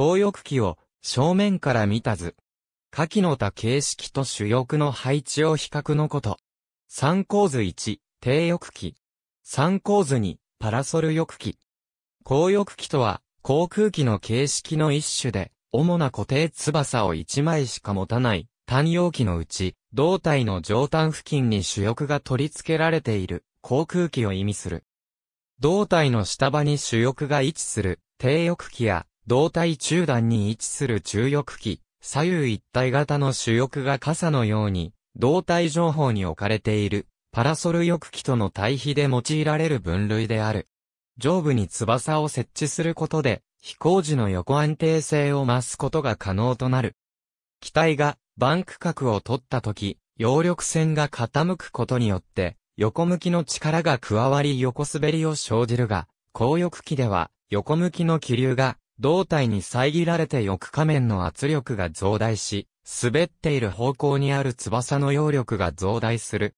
紅翼機を正面から見た図。下記の他形式と主翼の配置を比較のこと。参考図1、低翼機。参考図2、パラソル翼機。高翼機とは、航空機の形式の一種で、主な固定翼を1枚しか持たない、単容機のうち、胴体の上端付近に主翼が取り付けられている、航空機を意味する。胴体の下場に主翼が位置する、低翼機や、胴体中段に位置する中翼機、左右一体型の主翼が傘のように、胴体上方に置かれている、パラソル翼機との対比で用いられる分類である。上部に翼を設置することで、飛行時の横安定性を増すことが可能となる。機体が、バンク角を取った時、揚力線が傾くことによって、横向きの力が加わり横滑りを生じるが、高翼機では、横向きの気流が胴体に遮られて翼下面の圧力が増大し、滑っている方向にある翼の揚力が増大する。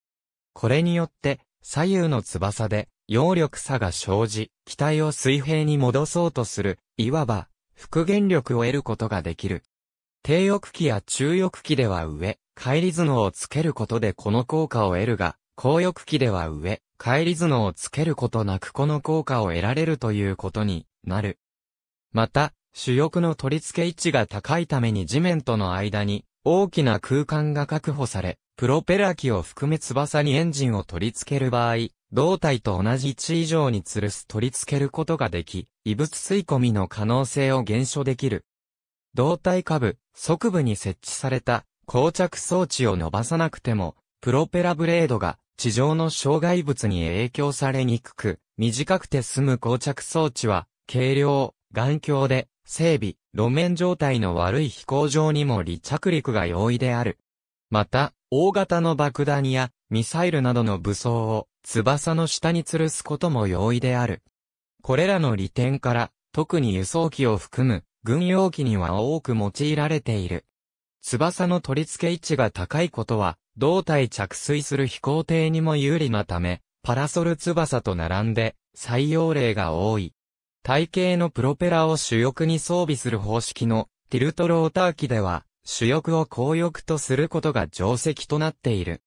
これによって、左右の翼で、揚力差が生じ、機体を水平に戻そうとする、いわば、復元力を得ることができる。低翼機や中翼機では上、帰り頭脳をつけることでこの効果を得るが、高翼機では上、帰り頭脳をつけることなくこの効果を得られるということになる。また、主翼の取り付け位置が高いために地面との間に大きな空間が確保され、プロペラ機を含め翼にエンジンを取り付ける場合、胴体と同じ位置以上に吊るす取り付けることができ、異物吸い込みの可能性を減少できる。胴体下部、側部に設置された膠着装置を伸ばさなくても、プロペラブレードが地上の障害物に影響されにくく、短くて済む膠着装置は、軽量、眼鏡で、整備、路面状態の悪い飛行場にも離着陸が容易である。また、大型の爆弾やミサイルなどの武装を翼の下に吊るすことも容易である。これらの利点から、特に輸送機を含む軍用機には多く用いられている。翼の取り付け位置が高いことは、胴体着水する飛行艇にも有利なため、パラソル翼と並んで採用例が多い。体系のプロペラを主翼に装備する方式のティルトローター機では、主翼を後翼とすることが定石となっている。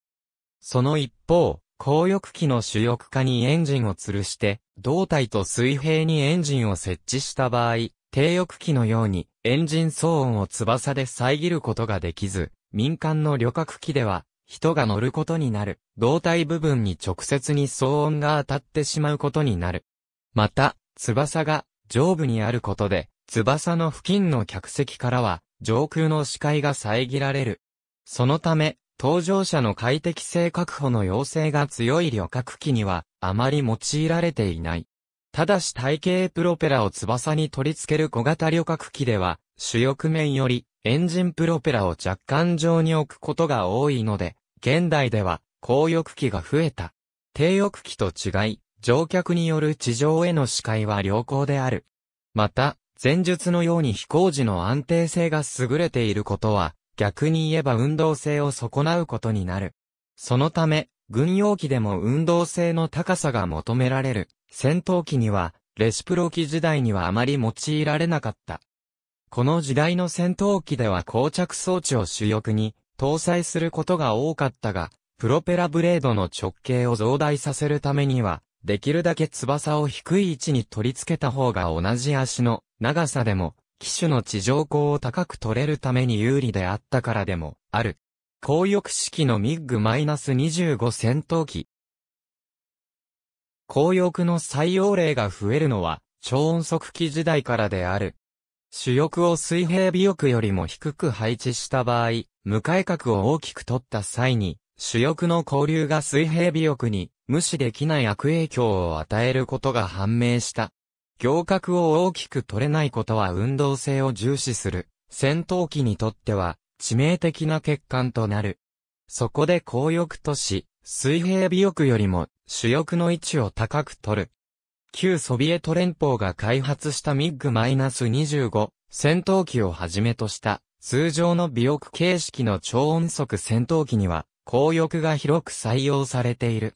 その一方、後翼機の主翼下にエンジンを吊るして、胴体と水平にエンジンを設置した場合、低翼機のようにエンジン騒音を翼で遮ることができず、民間の旅客機では、人が乗ることになる、胴体部分に直接に騒音が当たってしまうことになる。また、翼が上部にあることで、翼の付近の客席からは、上空の視界が遮られる。そのため、搭乗者の快適性確保の要請が強い旅客機には、あまり用いられていない。ただし体型プロペラを翼に取り付ける小型旅客機では、主翼面よりエンジンプロペラを若干上に置くことが多いので、現代では、高翼機が増えた。低翼機と違い、乗客による地上への視界は良好である。また、前述のように飛行時の安定性が優れていることは、逆に言えば運動性を損なうことになる。そのため、軍用機でも運動性の高さが求められる。戦闘機には、レシプロ機時代にはあまり用いられなかった。この時代の戦闘機では膠着装置を主翼に搭載することが多かったが、プロペラブレードの直径を増大させるためには、できるだけ翼を低い位置に取り付けた方が同じ足の長さでも、機種の地上高を高く取れるために有利であったからでもある。高翼式のミッグ -25 戦闘機。高翼の採用例が増えるのは、超音速機時代からである。主翼を水平尾翼よりも低く配置した場合、向かい角を大きく取った際に、主翼の交流が水平尾翼に無視できない悪影響を与えることが判明した。行革を大きく取れないことは運動性を重視する戦闘機にとっては致命的な欠陥となる。そこで後翼とし、水平尾翼よりも主翼の位置を高く取る。旧ソビエト連邦が開発したミッグ -25 戦闘機をはじめとした通常の尾翼形式の超音速戦闘機には公浴が広く採用されている。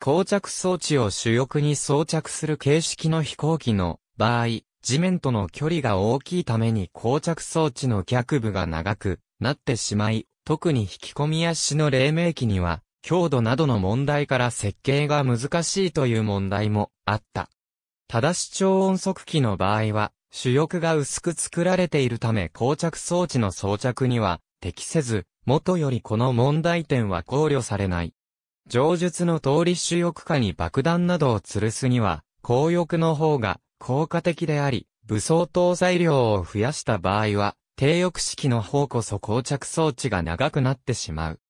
膠着装置を主翼に装着する形式の飛行機の場合、地面との距離が大きいために膠着装置の脚部が長くなってしまい、特に引き込み足の黎明期には、強度などの問題から設計が難しいという問題もあった。ただし超音速機の場合は、主翼が薄く作られているため膠着装置の装着には適せず、元よりこの問題点は考慮されない。上述の通り主翼下に爆弾などを吊るすには、公翼の方が効果的であり、武装搭載量を増やした場合は、低翼式の方こそ膠着装置が長くなってしまう。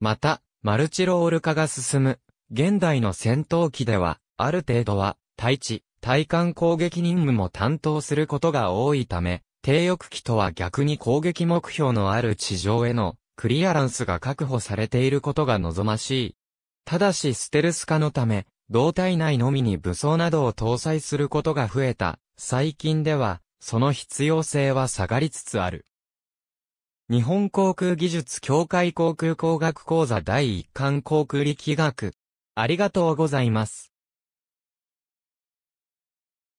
また、マルチロール化が進む、現代の戦闘機では、ある程度は、対地、対艦攻撃任務も担当することが多いため、低翼機とは逆に攻撃目標のある地上へのクリアランスが確保されていることが望ましい。ただしステルス化のため、胴体内のみに武装などを搭載することが増えた、最近では、その必要性は下がりつつある。日本航空技術協会航空工学講座第1巻航空力学。ありがとうございます。